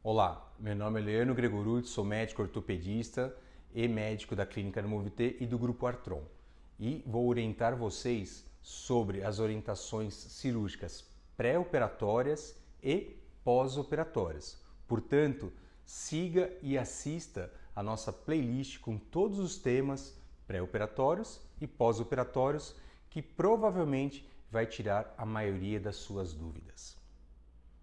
Olá, meu nome é Leandro Gregoruti, sou médico ortopedista e médico da Clínica do Movité e do Grupo Artron. E vou orientar vocês sobre as orientações cirúrgicas pré-operatórias e pós-operatórias. Portanto, siga e assista a nossa playlist com todos os temas pré-operatórios e pós-operatórios que provavelmente vai tirar a maioria das suas dúvidas.